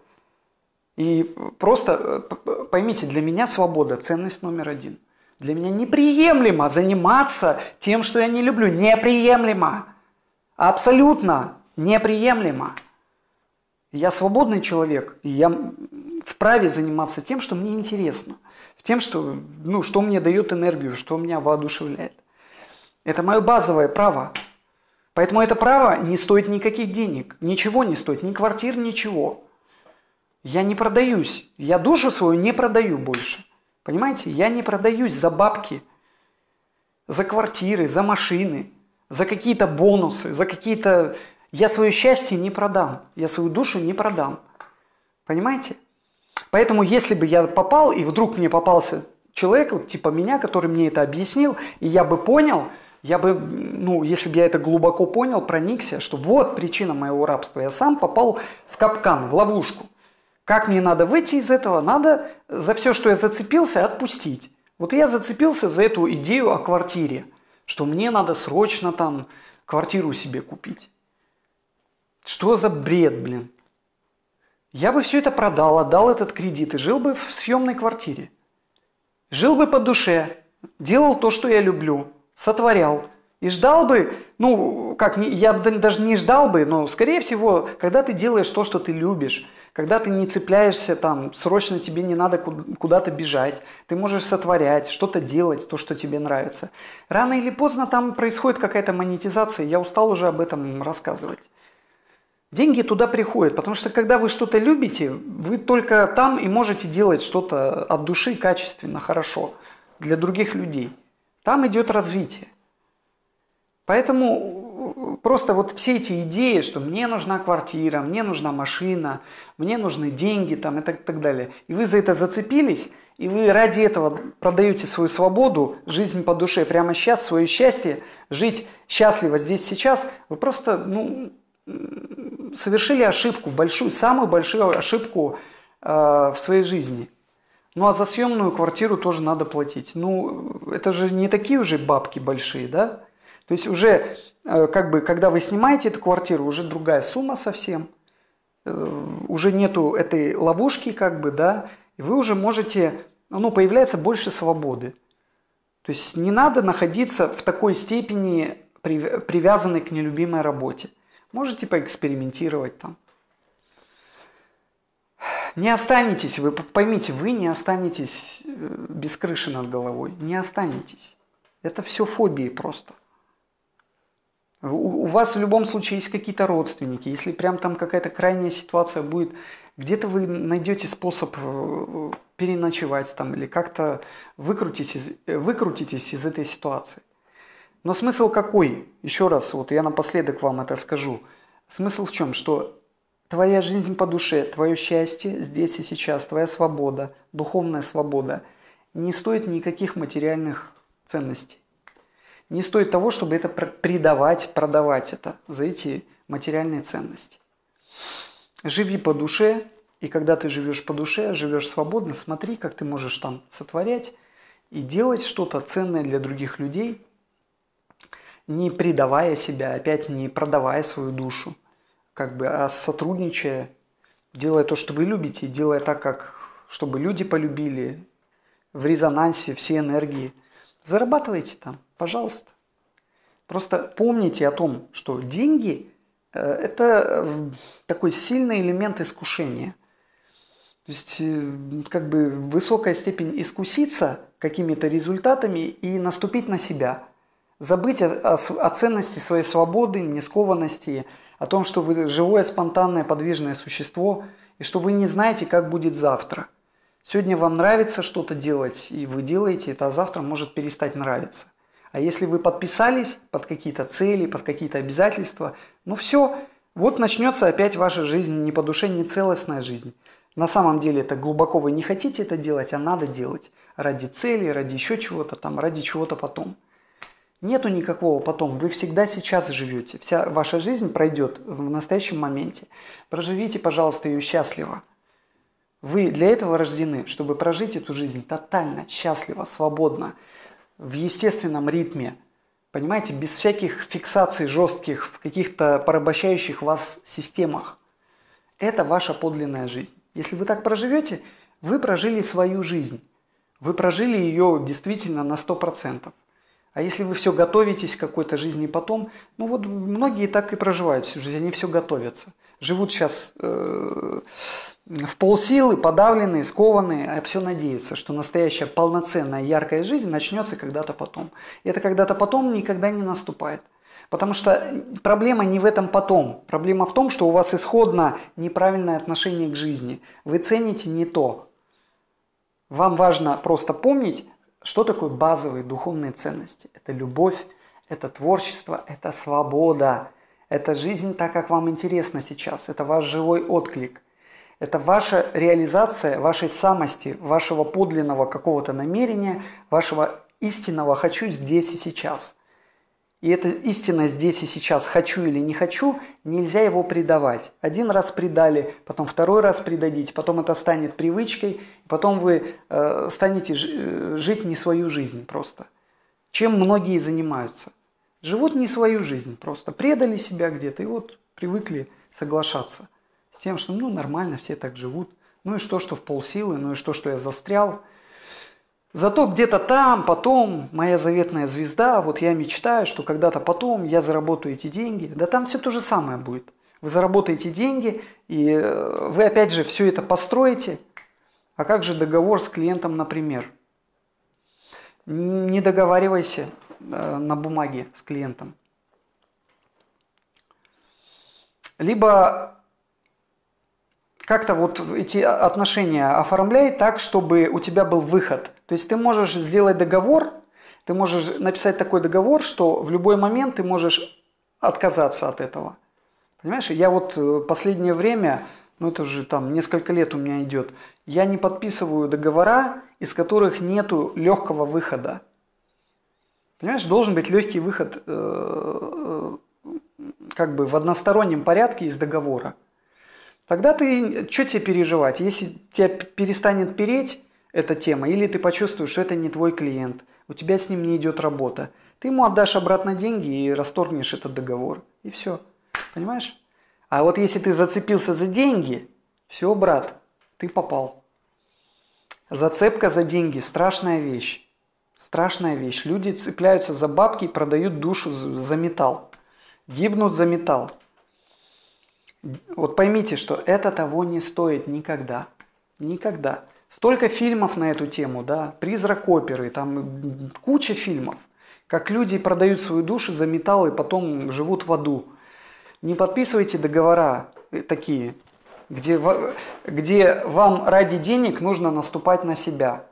A: И просто э, поймите, для меня свобода – ценность номер один. Для меня неприемлемо заниматься тем, что я не люблю. Неприемлемо. Абсолютно неприемлемо. Я свободный человек, и я вправе заниматься тем, что мне интересно. Тем, что, ну, что мне дает энергию, что меня воодушевляет. Это мое базовое право. Поэтому это право не стоит никаких денег, ничего не стоит, ни квартир, ничего. Я не продаюсь, я душу свою не продаю больше. Понимаете, я не продаюсь за бабки, за квартиры, за машины, за какие-то бонусы, за какие-то... Я свое счастье не продам, я свою душу не продам. Понимаете? Поэтому, если бы я попал, и вдруг мне попался человек, вот, типа меня, который мне это объяснил, и я бы понял, я бы, ну, если бы я это глубоко понял, проникся, что вот причина моего рабства. Я сам попал в капкан, в ловушку. Как мне надо выйти из этого? Надо за все, что я зацепился, отпустить. Вот я зацепился за эту идею о квартире, что мне надо срочно там квартиру себе купить. Что за бред, блин? Я бы все это продал, отдал этот кредит и жил бы в съемной квартире. Жил бы по душе, делал то, что я люблю, сотворял. И ждал бы, ну, как, я даже не ждал бы, но, скорее всего, когда ты делаешь то, что ты любишь, когда ты не цепляешься там, срочно тебе не надо куда-то бежать, ты можешь сотворять, что-то делать, то, что тебе нравится. Рано или поздно там происходит какая-то монетизация, я устал уже об этом рассказывать. Деньги туда приходят, потому что когда вы что-то любите, вы только там и можете делать что-то от души качественно, хорошо для других людей. Там идет развитие. Поэтому э, просто вот все эти идеи, что мне нужна квартира, мне нужна машина, мне нужны деньги там и так, так далее, и вы за это зацепились, и вы ради этого продаете свою свободу, жизнь по душе прямо сейчас, свое счастье, жить счастливо здесь сейчас, вы просто, ну, совершили ошибку, большую, самую большую ошибку э, в своей жизни. Ну а за съемную квартиру тоже надо платить. Ну, это же не такие уже бабки большие, да? То есть уже, э, как бы, когда вы снимаете эту квартиру, уже другая сумма совсем. Э, уже нету этой ловушки, как бы, да? И вы уже можете, ну, появляется больше свободы. То есть не надо находиться в такой степени привязанной к нелюбимой работе. Можете поэкспериментировать там. Не останетесь, вы поймите, вы не останетесь э, без крыши над головой. Не останетесь. Это все фобии просто. У, вас в любом случае есть какие-то родственники. Если прям там какая-то крайняя ситуация будет, где-то вы найдете способ э, переночевать там или как-то выкрутитесь, э, выкрутитесь из этой ситуации. Но смысл какой? Еще раз, вот я напоследок вам это скажу. Смысл в чем? Что твоя жизнь по душе, твое счастье здесь и сейчас, твоя свобода, духовная свобода не стоит никаких материальных ценностей. Не стоит того, чтобы это придавать, продавать это за эти материальные ценности. Живи по душе, и когда ты живешь по душе, живешь свободно, смотри, как ты можешь там сотворять и делать что-то ценное для других людей – не предавая себя, опять не продавая свою душу, как бы, а сотрудничая, делая то, что вы любите, делая так, как, чтобы люди полюбили, в резонансе все энергии. Зарабатывайте там, пожалуйста. Просто помните о том, что деньги э, – это э, такой сильный элемент искушения. То есть, э, как бы высокая степень искуситься какими-то результатами и наступить на себя – Забыть о, о, о ценности своей свободы, нескованности, о том, что вы живое, спонтанное, подвижное существо, и что вы не знаете, как будет завтра. Сегодня вам нравится что-то делать, и вы делаете это, а завтра может перестать нравиться. А если вы подписались под какие-то цели, под какие-то обязательства, ну все, вот начнется опять ваша жизнь не по душе, не целостная жизнь. На самом деле это глубоко вы не хотите это делать, а надо делать. Ради цели, ради еще чего-то там, ради чего-то потом. Нету никакого потом. Вы всегда сейчас живете. Вся ваша жизнь пройдет в настоящем моменте. Проживите, пожалуйста, ее счастливо. Вы для этого рождены, чтобы прожить эту жизнь тотально, счастливо, свободно, в естественном ритме. Понимаете, без всяких фиксаций жестких в каких-то порабощающих вас системах. Это ваша подлинная жизнь. Если вы так проживете, вы прожили свою жизнь. Вы прожили ее действительно на 100%. А если вы все готовитесь к какой-то жизни потом, ну вот многие так и проживают всю жизнь, они все готовятся. Живут сейчас э, в полсилы, подавленные, скованные, а все надеются, что настоящая полноценная яркая жизнь начнется когда-то потом. И это когда-то потом никогда не наступает. Потому что проблема не в этом потом. Проблема в том, что у вас исходно неправильное отношение к жизни. Вы цените не то. Вам важно просто помнить, что такое базовые духовные ценности? Это любовь, это творчество, это свобода, это жизнь так, как вам интересно сейчас, это ваш живой отклик. Это ваша реализация вашей самости, вашего подлинного какого-то намерения, вашего истинного «хочу здесь и сейчас». И это истина здесь и сейчас, хочу или не хочу, нельзя его предавать. Один раз предали, потом второй раз предадите, потом это станет привычкой, потом вы э, станете э, жить не свою жизнь просто. Чем многие занимаются? Живут не свою жизнь просто, предали себя где-то и вот привыкли соглашаться с тем, что ну нормально, все так живут. Ну и что, что в полсилы, ну и что, что я застрял – Зато где-то там, потом, моя заветная звезда, вот я мечтаю, что когда-то потом я заработаю эти деньги. Да там все то же самое будет. Вы заработаете деньги, и э, вы опять же все это построите. А как же договор с клиентом, например? Не договаривайся э, на бумаге с клиентом. Либо как-то вот эти отношения оформляй так, чтобы у тебя был выход – то есть ты можешь сделать договор, ты можешь написать такой договор, что в любой момент ты можешь отказаться от этого. Понимаешь, я вот э, последнее время, ну это уже там несколько лет у меня идет, я не подписываю договора, из которых нету легкого выхода. Понимаешь, должен быть легкий выход э, э, как бы в одностороннем порядке из договора. Тогда ты, что тебе переживать? Если тебя перестанет переть, эта тема, или ты почувствуешь, что это не твой клиент, у тебя с ним не идет работа. Ты ему отдашь обратно деньги и расторгнешь этот договор. И все. Понимаешь? А вот если ты зацепился за деньги, все, брат, ты попал. Зацепка за деньги – страшная вещь. Страшная вещь. Люди цепляются за бабки и продают душу за металл. Гибнут за металл. Вот поймите, что это того не стоит никогда. Никогда. Столько фильмов на эту тему, да, «Призрак оперы», там куча фильмов. Как люди продают свою душу за металл и потом живут в аду. Не подписывайте договора э, такие, где, где вам ради денег нужно наступать на себя.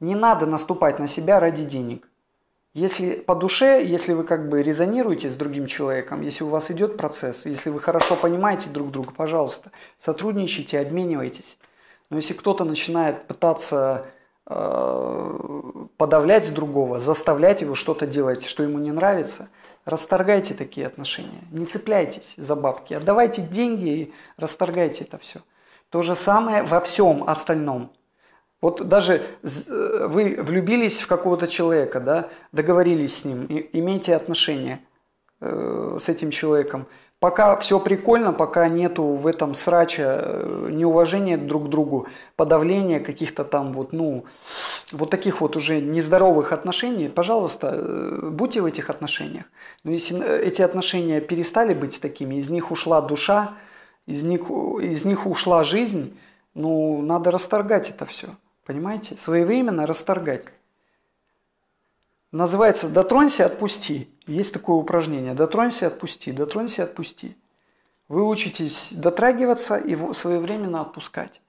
A: Не надо наступать на себя ради денег. Если по душе, если вы как бы резонируете с другим человеком, если у вас идет процесс, если вы хорошо понимаете друг друга, пожалуйста, сотрудничайте, обменивайтесь. Но если кто-то начинает пытаться э, подавлять другого, заставлять его что-то делать, что ему не нравится, расторгайте такие отношения. Не цепляйтесь за бабки, отдавайте деньги и расторгайте это все. То же самое во всем остальном. Вот даже э, вы влюбились в какого-то человека, да, договорились с ним, имейте отношения э, с этим человеком, Пока все прикольно, пока нету в этом срача э, неуважения друг к другу, подавления каких-то там вот, ну, вот таких вот уже нездоровых отношений, пожалуйста, э, будьте в этих отношениях. Но если э, эти отношения перестали быть такими, из них ушла душа, из них, из них ушла жизнь, ну, надо расторгать это все, понимаете? Своевременно расторгать. Называется «дотронься, отпусти». Есть такое упражнение «дотронься, отпусти, дотронься, отпусти». Вы учитесь дотрагиваться и своевременно отпускать.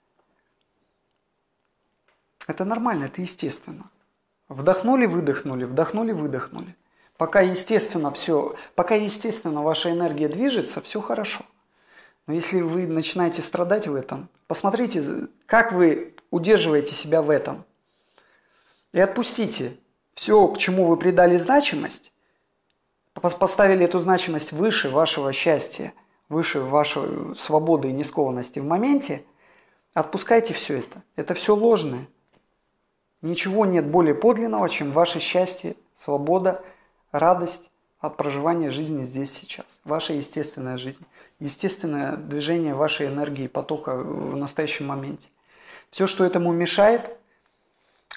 A: Это нормально, это естественно. Вдохнули, выдохнули, вдохнули, выдохнули. Пока естественно все, пока естественно ваша энергия движется, все хорошо. Но если вы начинаете страдать в этом, посмотрите, как вы удерживаете себя в этом. И отпустите все, к чему вы придали значимость, поставили эту значимость выше вашего счастья, выше вашей э, свободы и нескованности в моменте, отпускайте все это. Это все ложное. Ничего нет более подлинного, чем ваше счастье, свобода, радость от проживания жизни здесь сейчас. Ваша естественная жизнь, естественное движение вашей энергии, потока в настоящем моменте. Все, что этому мешает,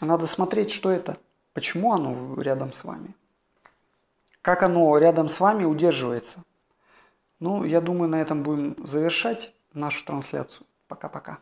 A: надо смотреть, что это, почему оно рядом с вами как оно рядом с вами удерживается. Ну, я думаю, на этом будем завершать нашу трансляцию. Пока-пока.